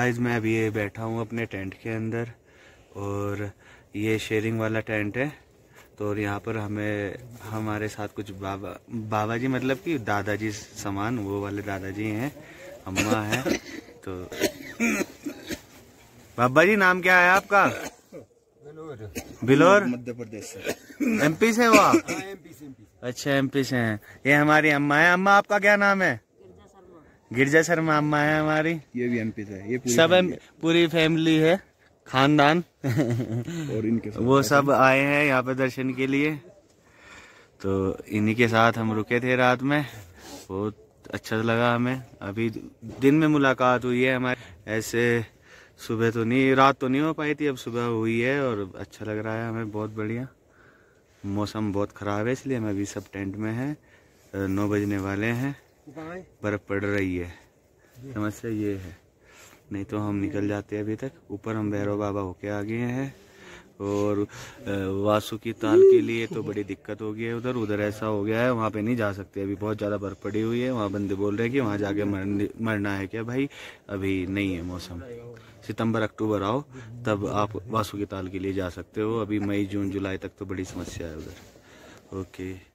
आज मैं अभी ये बैठा हूँ अपने टेंट के अंदर और ये शेयरिंग वाला टेंट है तो और यहाँ पर हमें हमारे साथ कुछ बाबा बाबा जी मतलब कि दादाजी समान वो वाले दादाजी हैं अम्मा हैं तो बाबा जी नाम क्या है आपका बिलोर बिलोर मध्य प्रदेश से एमपी से आप हाँ, अच्छा एमपी से हैं ये हमारी अम्मा है अम्मा आपका क्या नाम है गिरजा शर्मा अम्मा है हमारी ये भी एमपी से ये पूरी सब है, पूरी फैमिली है खानदान और इनके साथ वो सब आए हैं यहाँ पे दर्शन के लिए तो इन्हीं के साथ हम रुके थे रात में बहुत अच्छा लगा हमें अभी दिन में मुलाकात हुई है हमारे ऐसे सुबह तो नहीं रात तो नहीं हो पाई थी अब सुबह हुई है और अच्छा लग रहा है हमें बहुत बढ़िया मौसम बहुत ख़राब है इसलिए हम अभी सब टेंट में हैं नौ बजने वाले हैं बर्फ पड़ रही है समस्या ये है नहीं तो हम निकल जाते हैं अभी तक ऊपर हम भैरव बाबा होके आ गए हैं और वासुकी ताल के लिए तो बड़ी दिक्कत हो गई है उधर उधर ऐसा हो गया है वहाँ पे नहीं जा सकते अभी बहुत ज़्यादा बर्फ पड़ी हुई है वहाँ बंदे बोल रहे हैं कि वहाँ जाके मर मरना है क्या भाई अभी नहीं है मौसम सितंबर अक्टूबर आओ तब आप वासु की ताल के लिए जा सकते हो अभी मई जून जुलाई तक तो बड़ी समस्या है उधर ओके